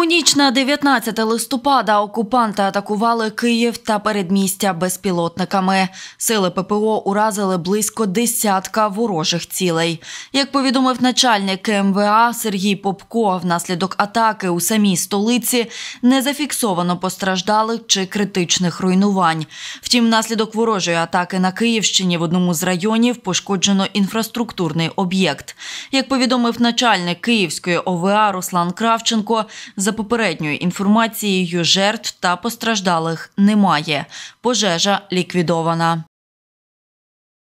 У ніч на 19 листопада окупанти атакували Київ та передмістя безпілотниками. Сили ППО уразили близько десятка ворожих цілей. Як повідомив начальник МВА Сергій Попко, внаслідок атаки у самій столиці не зафіксовано постраждалих чи критичних руйнувань. Втім, внаслідок ворожої атаки на Київщині в одному з районів пошкоджено інфраструктурний об'єкт. Як повідомив начальник Київської ОВА Руслан Кравченко, за за попередньою інформацією, жертв та постраждалих немає. Пожежа ліквідована.